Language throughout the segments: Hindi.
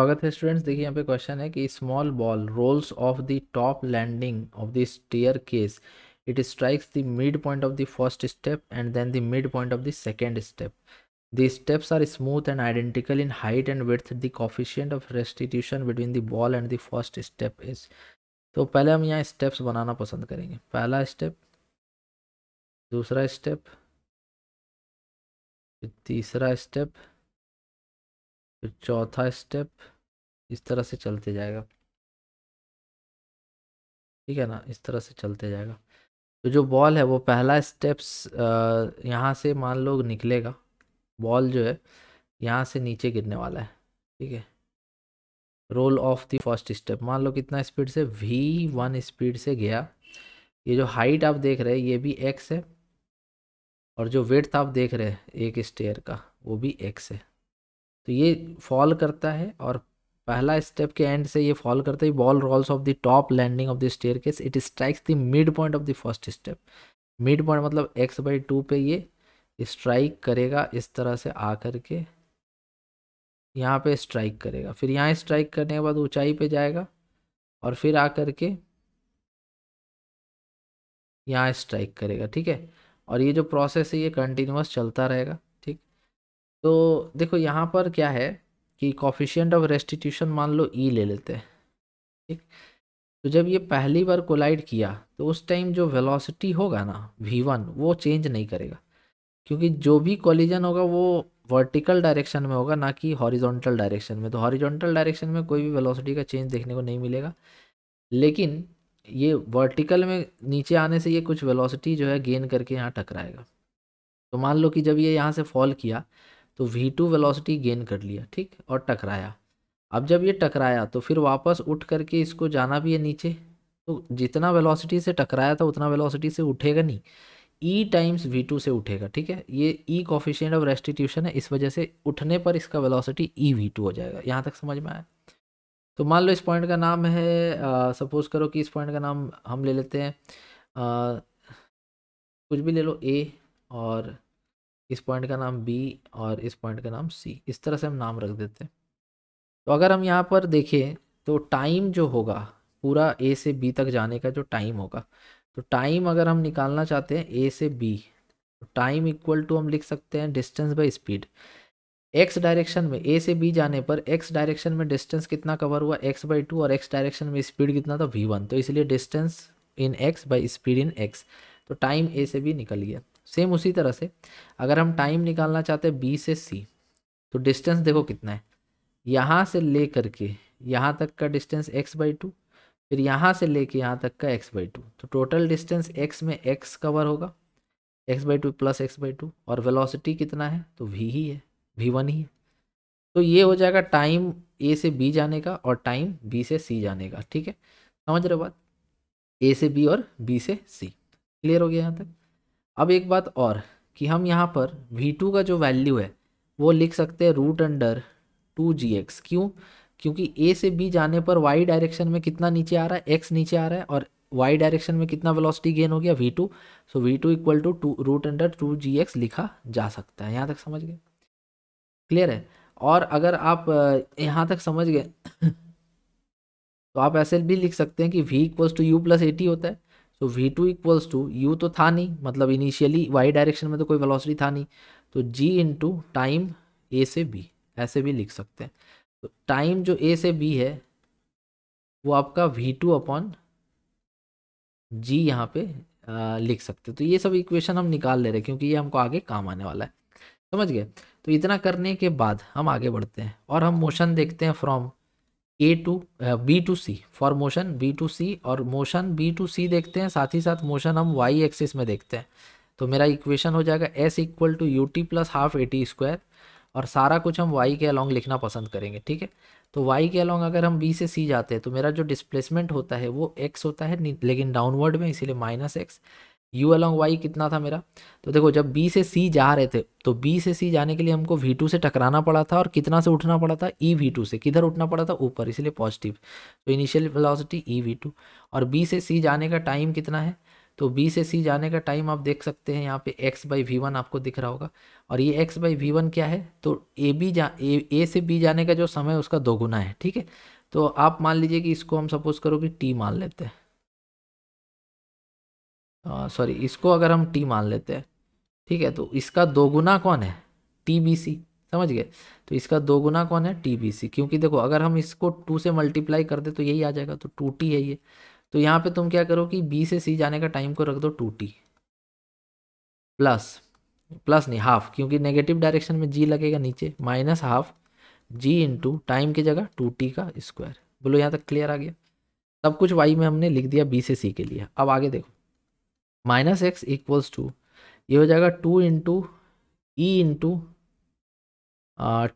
स्वागत है स्टूडेंट्स देखिए यहाँ पे क्वेश्चन है कि small ball rolls off the top landing of the staircase it strikes the mid point of the first step and then the mid point of the second step the steps are smooth and identical in height and with the coefficient of restitution between the ball and the first step is तो पहले हम यहाँ स्टेप्स बनाना पसंद करेंगे पहला स्टेप दूसरा स्टेप तीसरा स्टेप फिर चौथा स्टेप इस तरह से चलते जाएगा ठीक है ना इस तरह से चलते जाएगा तो जो बॉल है वो पहला स्टेप्स यहाँ से मान लो निकलेगा बॉल जो है यहाँ से नीचे गिरने वाला है ठीक है roll off the first step मान लो कितना स्पीड से वी वन स्पीड से गया ये जो हाइट आप देख रहे हैं ये भी एक्स है और जो वेट आप देख रहे हैं एक स्टेयर का वो भी एक्स है तो ये फॉल करता है और पहला स्टेप के एंड से ये फॉल करता है ball rolls off the top landing of the staircase it strikes the mid point of the first step mid point मतलब एक्स बाई टू पे ये स्ट्राइक करेगा इस तरह से आ करके यहाँ पे स्ट्राइक करेगा फिर यहाँ स्ट्राइक करने के बाद ऊंचाई पे जाएगा और फिर आ करके यहाँ स्ट्राइक करेगा ठीक है और ये जो प्रोसेस है ये कंटिन्यूस चलता रहेगा तो देखो यहाँ पर क्या है कि कॉफिशियंट ऑफ रेस्टिट्यूशन मान लो ई e ले लेते हैं ठीक तो जब ये पहली बार कोलाइड किया तो उस टाइम जो वेलोसिटी होगा ना वी वन वो चेंज नहीं करेगा क्योंकि जो भी कोलिजन होगा वो वर्टिकल डायरेक्शन में होगा ना कि हॉरिजॉन्टल डायरेक्शन में तो हॉरिजॉन्टल डायरेक्शन में कोई भी वेलोसिटी का चेंज देखने को नहीं मिलेगा लेकिन ये वर्टिकल में नीचे आने से ये कुछ वेलोसिटी जो है गेन करके यहाँ टकराएगा तो मान लो कि जब ये यहाँ से फॉल किया तो वी टू वेलोसिटी गेन कर लिया ठीक और टकराया अब जब ये टकराया तो फिर वापस उठ करके इसको जाना भी है नीचे तो जितना वेलोसिटी से टकराया था उतना वेलोसिटी से उठेगा नहीं ई टाइम्स वी टू से उठेगा ठीक है ये ई कॉफिशियंट ऑफ रेस्टिट्यूशन है इस वजह से उठने पर इसका वेलोसिटी ई वी टू हो जाएगा यहाँ तक समझ में आया तो मान लो इस पॉइंट का नाम है सपोज करो कि इस पॉइंट का नाम हम ले लेते हैं आ, कुछ भी ले लो ए और इस पॉइंट का नाम बी और इस पॉइंट का नाम सी इस तरह से हम नाम रख देते हैं तो अगर हम यहाँ पर देखें तो टाइम जो होगा पूरा ए से बी तक जाने का जो टाइम होगा तो टाइम अगर हम निकालना चाहते हैं ए से बी तो टाइम इक्वल टू हम लिख सकते हैं distance by speed X direction में ए से बी जाने पर एक्स डायरेक्शन में डिस्टेंस कितना कवर हुआ एक्स बाई टू और एक्स डायरेक्शन में स्पीड कितना था वी वन तो इसलिए distance in X by speed in X तो टाइम ए से बी निकल गया सेम उसी तरह से अगर हम टाइम निकालना चाहते हैं बी से सी तो डिस्टेंस देखो कितना है यहाँ से ले करके यहाँ तक का डिस्टेंस एक्स बाई टू फिर यहाँ से लेके यहाँ तक का एक्स बाई टू तो टोटल डिस्टेंस एक्स में एक्स कवर होगा X by two plus X by two और वेलोसिटी कितना है तो वी ही है वी वन ही है तो ये हो जाएगा टाइम ए से बी जाने का और टाइम बी से सी जाने का ठीक है समझ रहे हो बात ए से बी और बी से सी क्लियर हो गया यहाँ तक अब एक बात और कि हम यहाँ पर वी टू का जो वैल्यू है वो लिख सकते हैं रूट अंडर टू जी एक्स क्यों क्योंकि ए से बी जाने पर वाई डायरेक्शन में कितना नीचे आ रहा है एक्स नीचे आ रहा है और वाई डायरेक्शन में कितना वेलोसिटी गेन हो गया V two so V two equal to two root under two ji X लिखा जा सकता है यहाँ तक समझ गए क्लियर है और अगर आप यहाँ तक समझ गए तो आप ऐसे भी लिख सकते हैं कि v equals to U plus T होता है तो V two equals to U तो था नहीं मतलब इनिशियली वाई डायरेक्शन में तो कोई वेलोसिटी था नहीं तो जी टू टाइम ए से बी ऐसे भी लिख सकते हैं तो टाइम जो ए से बी है वो आपका वी टू अपॉन जी यहाँ पे आ, लिख सकते तो ये सब इक्वेशन हम निकाल ले रहे क्योंकि ये हमको आगे काम आने वाला है समझ गए तो इतना करने के बाद हम आगे बढ़ते हैं और हम मोशन देखते हैं from A to B to C for motion B to C और मोशन बी टू सी देखते हैं साथ ही साथ मोशन हम वाई एक्सिस में देखते हैं तो मेरा इक्वेशन हो जाएगा S equal to U T plus half A T square और सारा कुछ हम वाई के अलॉन्ग लिखना पसंद करेंगे ठीक है तो वाई के अलॉन्ग अगर हम बी से सी जाते हैं तो मेरा जो डिस्प्लेसमेंट होता है वो एक्स होता है लेकिन डाउनवर्ड में इसीलिए minus X U along Y कितना था मेरा तो देखो जब बी से सी जा रहे थे तो बी से सी जाने के लिए हमको वी टू से टकराना पड़ा था और कितना से उठना पड़ा था ई वी टू से किधर उठना पड़ा था ऊपर इसलिए पॉजिटिव तो इनिशियल वेलोसिटी ई वी टू और बी से सी जाने का टाइम कितना है तो बी से सी जाने का टाइम आप देख सकते हैं यहाँ पे एक्स बाई वी वन आपको दिख रहा होगा और ये एक्स बाई वी वन क्या है तो ए बी जा ए, ए से बी जाने का जो समय उसका दोगुना है ठीक है तो आप मान लीजिए कि इसको हम सपोज करो कि टी मान लेते हैं सॉरी इसको अगर हम टी मान लेते हैं ठीक है तो इसका दो गुना कौन है टी बी सी समझ गए तो इसका दो गुना कौन है टी बी सी क्योंकि देखो अगर हम इसको टू से मल्टीप्लाई कर दे तो यही आ जाएगा तो टू टी है ये तो यहाँ पे तुम क्या करो कि बी से सी जाने का टाइम को रख दो टू टी प्लस प्लस नहीं हाफ क्योंकि नेगेटिव डायरेक्शन में जी लगेगा नीचे minus half g into time की जगह टू टी का स्क्वायर बोलो यहाँ तक क्लियर आ गया सब कुछ वाई में हमने लिख दिया बी से सी के लिए अब आगे देखो माइनस एक्स इक्वल्स टू ये हो जाएगा two into e into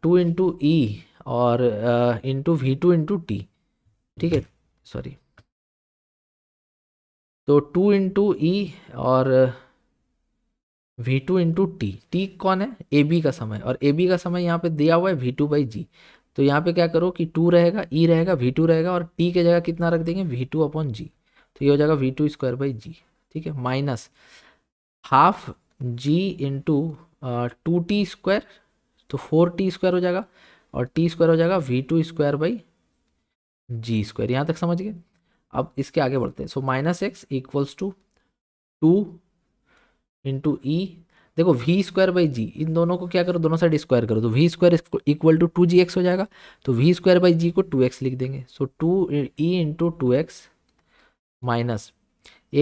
two into e और into v two into t ठीक है सॉरी तो टू इंटू ई और v two into t t कौन है ए बी का समय और ए बी का समय यहाँ पे दिया हुआ है वी टू बाई जी तो यहाँ पे क्या करो कि टू रहेगा ई रहेगा वी टू रहेगा और टी के जगह कितना रख देंगे वी टू अपॉन जी तो ये हो जाएगा v two square by g ठीक है minus half g into two t square तो फोर टी स्क्वायर हो जाएगा और टी स्क्वायर हो जाएगा v two square by g square यहाँ तक समझ गए अब इसके आगे बढ़ते हैं so minus x equals two two into e देखो वी स्क्वायर बाई जी इन दोनों को क्या करो दोनों साइड स्क्वायर करो तो v square equal to two ji x हो जाएगा तो वी स्क्वायर बाई जी को टू एक्स लिख देंगे so two e into two x minus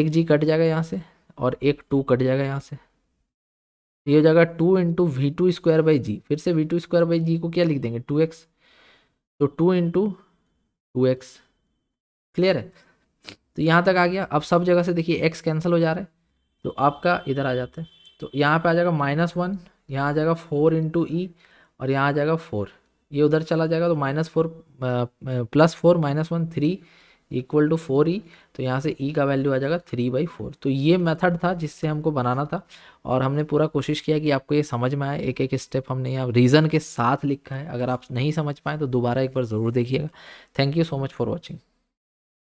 एक जी कट जाएगा यहाँ से और एक टू कट जाएगा यहाँ से ये हो जाएगा two into v two square by g फिर से v two square by g को क्या लिख देंगे टू एक्स तो two into two x clear है तो यहाँ तक आ गया अब सब जगह से देखिए एक्स कैंसिल हो जा रहा है तो आपका इधर आ जाता है तो यहाँ पे आ जाएगा माइनस वन यहाँ आ जाएगा फोर इंटू ई और यहाँ आ जाएगा फोर ये उधर चला जाएगा तो minus four plus four minus one three equal two four e तो यहाँ से ई e का वैल्यू आ जाएगा थ्री बाई फोर तो ये मेथड था जिससे हमको बनाना था और हमने पूरा कोशिश किया कि आपको ये समझ में आए एक एक स्टेप हमने यहाँ रीज़न के साथ लिखा है अगर आप नहीं समझ पाए तो दोबारा एक बार ज़रूर देखिएगा thank you so much for watching